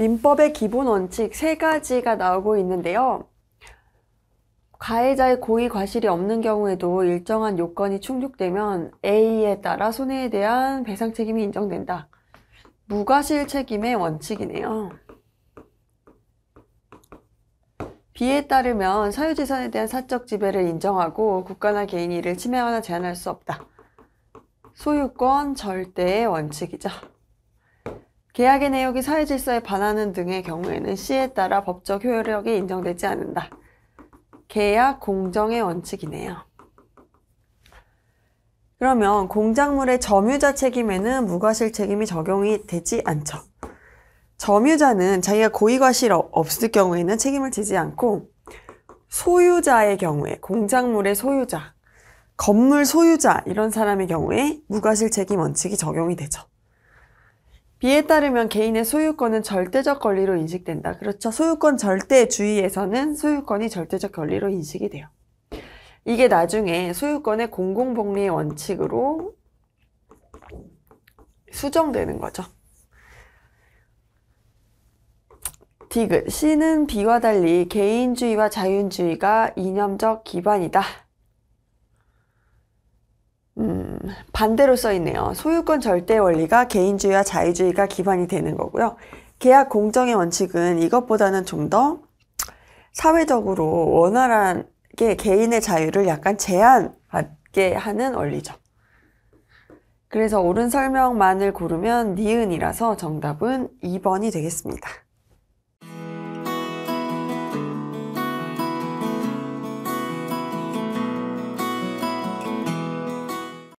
민법의 기본 원칙 세 가지가 나오고 있는데요. 가해자의 고의 과실이 없는 경우에도 일정한 요건이 충족되면 A에 따라 손해에 대한 배상 책임이 인정된다. 무과실 책임의 원칙이네요. B에 따르면 사유재산에 대한 사적 지배를 인정하고 국가나 개인이 이를 침해하거나 제한할 수 없다. 소유권 절대의 원칙이죠. 계약의 내용이 사회 질서에 반하는 등의 경우에는 시에 따라 법적 효력이 인정되지 않는다. 계약 공정의 원칙이네요. 그러면 공작물의 점유자 책임에는 무과실 책임이 적용이 되지 않죠. 점유자는 자기가 고의과실 없을 경우에는 책임을 지지 않고 소유자의 경우에 공작물의 소유자, 건물 소유자 이런 사람의 경우에 무과실 책임 원칙이 적용이 되죠. 비에 따르면 개인의 소유권은 절대적 권리로 인식된다. 그렇죠. 소유권 절대주의에서는 소유권이 절대적 권리로 인식이 돼요. 이게 나중에 소유권의 공공복리의 원칙으로 수정되는 거죠. 디귿 C는 비와 달리 개인주의와 자유주의가 이념적 기반이다. 음, 반대로 써 있네요. 소유권 절대 원리가 개인주의와 자유주의가 기반이 되는 거고요. 계약 공정의 원칙은 이것보다는 좀 더 사회적으로 원활하게 개인의 자유를 약간 제한받게 하는 원리죠. 그래서 옳은 설명만을 고르면 니은이라서 정답은 2번이 되겠습니다.